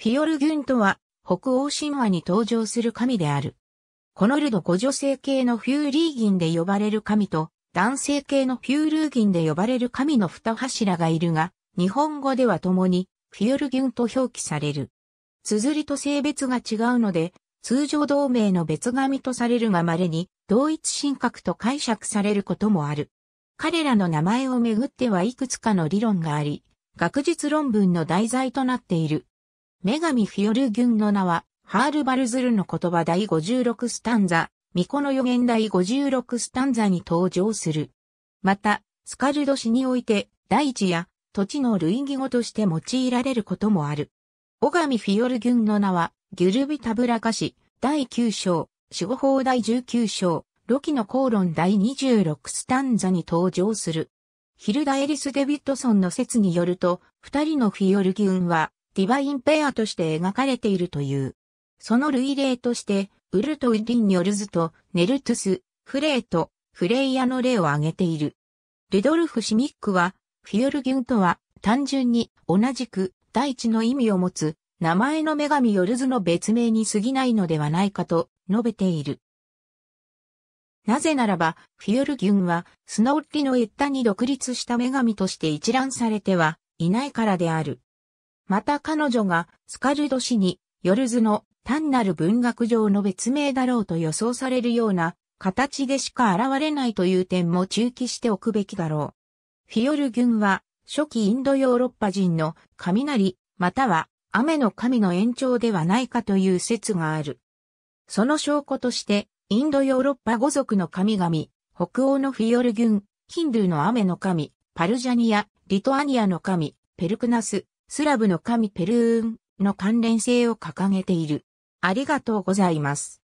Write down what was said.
フィオルギュンとは、北欧神話に登場する神である。このルド語。女性系のフューリーギンで呼ばれる神と、男性系のフュールーギンで呼ばれる神の二柱がいるが、日本語では共に、フィオルギュンと表記される。綴りと性別が違うので、通常同盟の別神とされるが稀に、同一神格と解釈されることもある。彼らの名前をめぐってはいくつかの理論があり、学術論文の題材となっている。女神フィオルギュンの名は、ハールバルズルの言葉第56スタンザ、巫女の予言第56スタンザに登場する。また、スカルド詩において、大地や土地の類義語として用いられることもある。女神フィオルギュンの名は、ギュルビタブラカシ、第9章、守護法第19章、ロキの口論第26スタンザに登場する。ヒルダエリス・デビッドソンの説によると、二人のフィオルギュンは、ディバインペアとして描かれているという。その類例として、ウルト・ウディン・ヨルズとネルトゥス、フレート、フレイヤの例を挙げている。ルドルフ・シミックは、フィヨルギュンとは単純に同じく大地の意味を持つ名前の女神ヨルズの別名に過ぎないのではないかと述べている。なぜならば、フィヨルギュンは、スノテリのエッタに独立した女神として一覧されてはいないからである。また彼女がスカルド氏にヨルズの単なる文学上の別名だろうと予想されるような形でしか現れないという点も注記しておくべきだろう。フィヨル軍は初期インドヨーロッパ人の雷または雨の神の延長ではないかという説がある。その証拠としてインドヨーロッパ語族の神々、北欧のフィヨル軍、ヒンドゥーの雨の神、パルジャニア、リトアニアの神、ペルクナス、スラブの神ペルーンの関連性を掲げている。ありがとうございます。